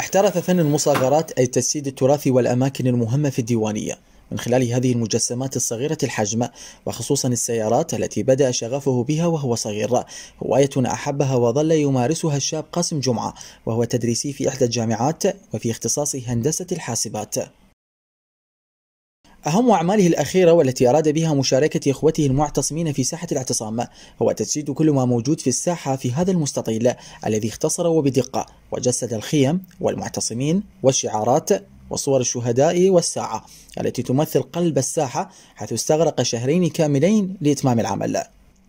احترث فن المصاغرات أي تجسيد التراث والأماكن المهمة في الديوانية من خلال هذه المجسمات الصغيرة الحجم وخصوصا السيارات التي بدأ شغفه بها وهو صغير هواية أحبها وظل يمارسها الشاب قاسم جمعة وهو تدريسي في إحدى الجامعات وفي اختصاص هندسة الحاسبات أهم أعماله الأخيرة والتي أراد بها مشاركة إخوته المعتصمين في ساحة الاعتصام هو تجسيد كل ما موجود في الساحة في هذا المستطيل الذي اختصر وبدقة وجسد الخيم والمعتصمين والشعارات وصور الشهداء والساعة التي تمثل قلب الساحة حيث استغرق شهرين كاملين لإتمام العمل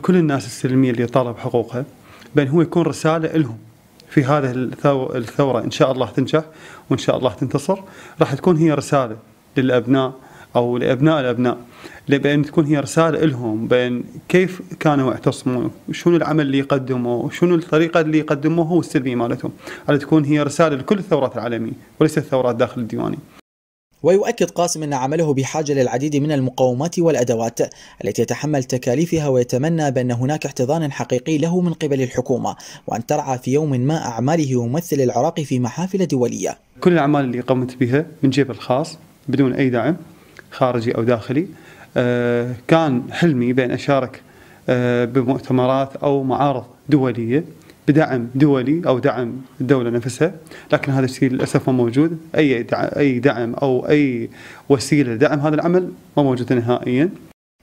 كل الناس السلمية اللي طالب حقوقها بأن هو يكون رسالة لهم في هذه الثورة إن شاء الله تنجح وإن شاء الله تنتصر راح تكون هي رسالة للأبناء او لابناء الابناء لبين تكون هي رساله لهم بين كيف كانوا يعتصمون شنو العمل اللي يقدموه شنو الطريقه اللي يقدموها هو السلبيه مالتهم على تكون هي رساله لكل الثورات العالميه وليس الثورات داخل الديواني ويؤكد قاسم أن عمله بحاجة للعديد من المقومات والأدوات التي يتحمل تكاليفها ويتمنى بأن هناك احتضان حقيقي له من قبل الحكومة وأن ترعى في يوم ما أعماله يمثل العراق في محافل دولية كل الأعمال اللي قمت بها من جيب الخاص بدون أي دعم خارجي أو داخلي آه، كان حلمي بأن أشارك آه، بمؤتمرات أو معارض دولية بدعم دولي او دعم الدوله نفسها، لكن هذا الشيء للاسف ما موجود، اي اي دعم او اي وسيله لدعم هذا العمل ما موجوده نهائيا.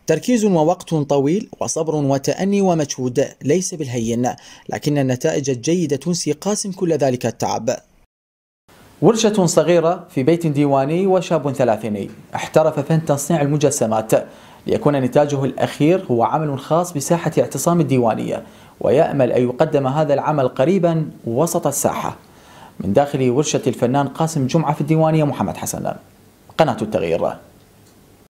تركيز ووقت طويل وصبر وتأني ومجهود ليس بالهين، لكن النتائج الجيدة تنسي قاسم كل ذلك التعب. ورشة صغيرة في بيت ديواني وشاب ثلاثيني احترف فن تصنيع المجسمات ليكون نتاجه الأخير هو عمل خاص بساحة اعتصام الديوانية ويأمل أن يقدم هذا العمل قريبا وسط الساحة من داخل ورشة الفنان قاسم جمعة في الديوانية محمد حسن قناة التغيير